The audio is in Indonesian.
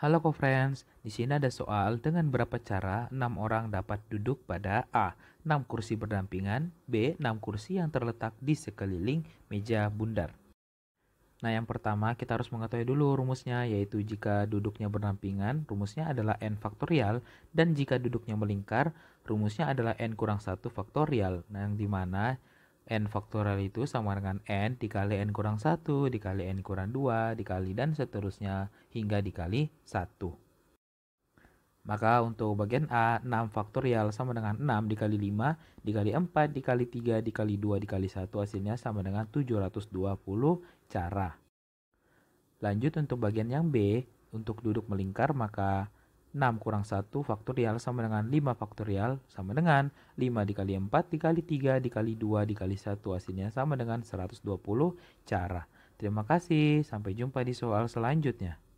Halo co-friends, di sini ada soal dengan berapa cara 6 orang dapat duduk pada A. 6 kursi berdampingan, B. 6 kursi yang terletak di sekeliling meja bundar. Nah yang pertama kita harus mengetahui dulu rumusnya yaitu jika duduknya berdampingan rumusnya adalah N faktorial dan jika duduknya melingkar rumusnya adalah N kurang 1 faktorial. Nah yang dimana n faktorial itu sama dengan n dikali n kurang 1, dikali n kurang 2, dikali dan seterusnya hingga dikali 1. Maka untuk bagian A, 6 faktorial sama dengan 6 dikali 5, dikali 4, dikali 3, dikali 2, dikali 1 hasilnya sama dengan 720 cara. Lanjut untuk bagian yang B, untuk duduk melingkar maka 6 kurang 1 faktorial sama dengan 5 faktorial sama dengan 5 dikali 4 dikali 3 dikali 2 dikali 1 hasilnya sama dengan 120 cara. Terima kasih, sampai jumpa di soal selanjutnya.